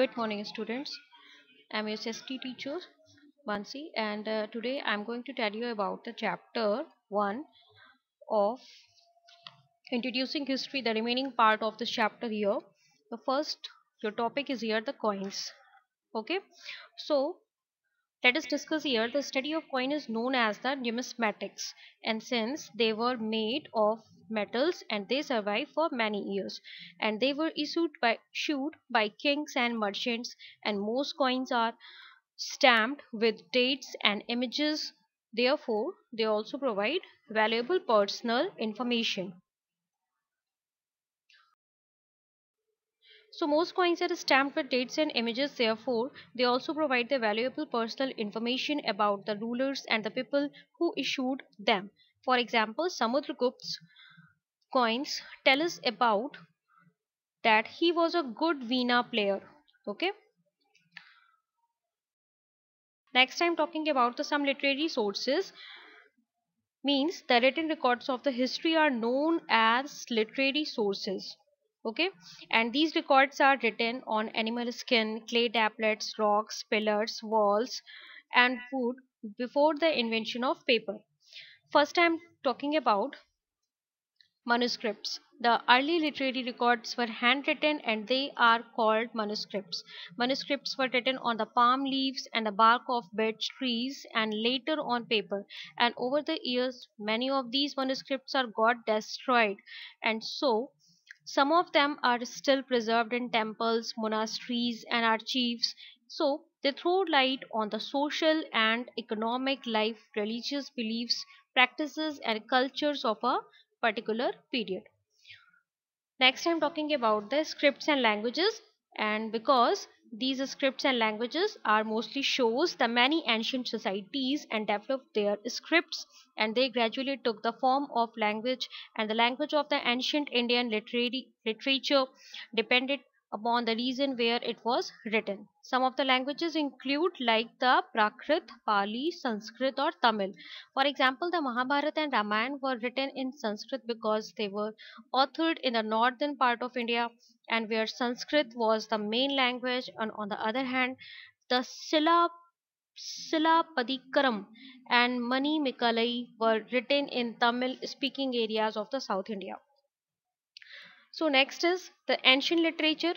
Good morning students. I am your SST teacher Bansi and uh, today I am going to tell you about the chapter 1 of introducing history the remaining part of this chapter here. The first your topic is here the coins. Okay. So let us discuss here the study of coin is known as the numismatics and since they were made of metals and they survived for many years and they were issued by issued by kings and merchants and most coins are stamped with dates and images therefore they also provide valuable personal information So most coins are stamped with dates and images therefore they also provide the valuable personal information about the rulers and the people who issued them. For example, Samudragupt's coins tell us about that he was a good Veena player. Okay. Next I'm talking about the some literary sources means the written records of the history are known as literary sources okay and these records are written on animal skin clay tablets rocks pillars walls and wood before the invention of paper first i'm talking about manuscripts. The early literary records were handwritten and they are called manuscripts. Manuscripts were written on the palm leaves and the bark of birch trees and later on paper. And over the years, many of these manuscripts are got destroyed. And so, some of them are still preserved in temples, monasteries, and archives. So, they throw light on the social and economic life, religious beliefs, practices, and cultures of a particular period. Next I am talking about the scripts and languages and because these scripts and languages are mostly shows the many ancient societies and developed their scripts and they gradually took the form of language and the language of the ancient Indian literary literature depended upon the region where it was written. Some of the languages include like the Prakrit, Pali, Sanskrit or Tamil. For example, the Mahabharata and Ramayana were written in Sanskrit because they were authored in the northern part of India and where Sanskrit was the main language and on the other hand, the Silla Silapadikaram and Mani Mikalai were written in Tamil speaking areas of the South India. So next is the ancient literature.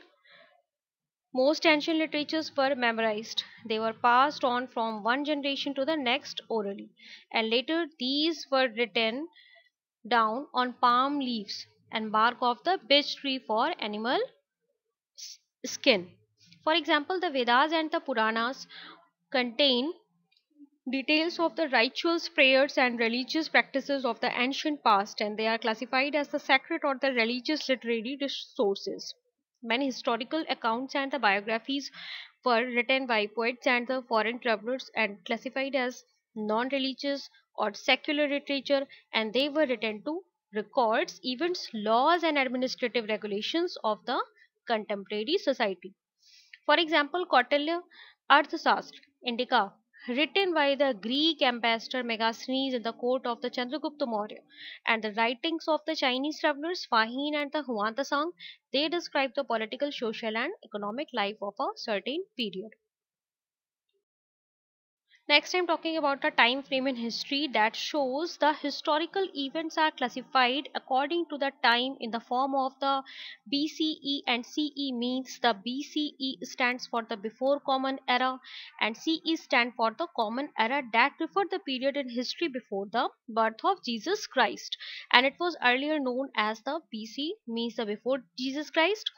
Most ancient literatures were memorized. They were passed on from one generation to the next orally. And later these were written down on palm leaves and bark of the beech tree for animal skin. For example, the Vedas and the Puranas contain details of the rituals, prayers, and religious practices of the ancient past, and they are classified as the sacred or the religious literary sources. Many historical accounts and the biographies were written by poets and the foreign travelers and classified as non religious or secular literature, and they were written to records, events, laws, and administrative regulations of the contemporary society. For example, Kautilya Arthasastra, Indica, written by the Greek ambassador Megasthenes in the court of the Chandragupta Maurya. And the writings of the Chinese travelers Fahin and the Huang Huantasang, they describe the political, social and economic life of a certain period. Next I'm talking about a time frame in history that shows the historical events are classified according to the time in the form of the BCE and CE means the BCE stands for the before common era and CE stand for the common era that referred the period in history before the birth of Jesus Christ and it was earlier known as the BC means the before Jesus Christ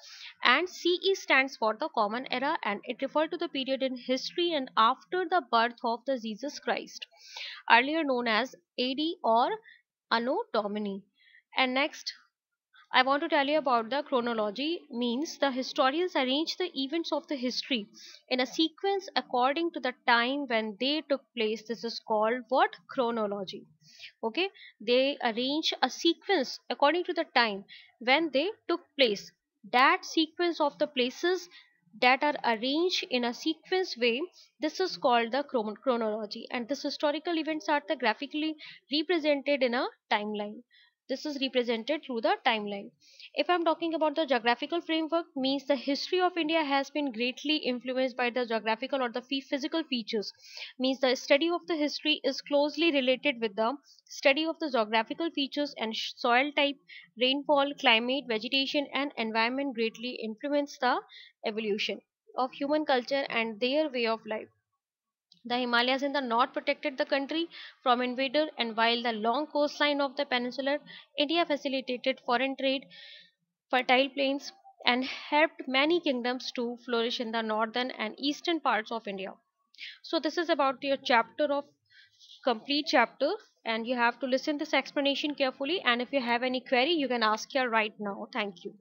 and CE stands for the common era and it referred to the period in history and after the birth of of the Jesus Christ, earlier known as AD or Anno Domini. And next, I want to tell you about the chronology means the historians arrange the events of the history in a sequence according to the time when they took place this is called what chronology okay they arrange a sequence according to the time when they took place that sequence of the places that are arranged in a sequence way this is called the chronology and this historical events are the graphically represented in a timeline this is represented through the timeline. If I'm talking about the geographical framework, means the history of India has been greatly influenced by the geographical or the physical features. Means the study of the history is closely related with the study of the geographical features and soil type, rainfall, climate, vegetation and environment greatly influence the evolution of human culture and their way of life. The Himalayas in the north protected the country from invader and while the long coastline of the peninsula, India facilitated foreign trade, fertile plains and helped many kingdoms to flourish in the northern and eastern parts of India. So this is about your chapter of complete chapter and you have to listen this explanation carefully and if you have any query you can ask here right now. Thank you.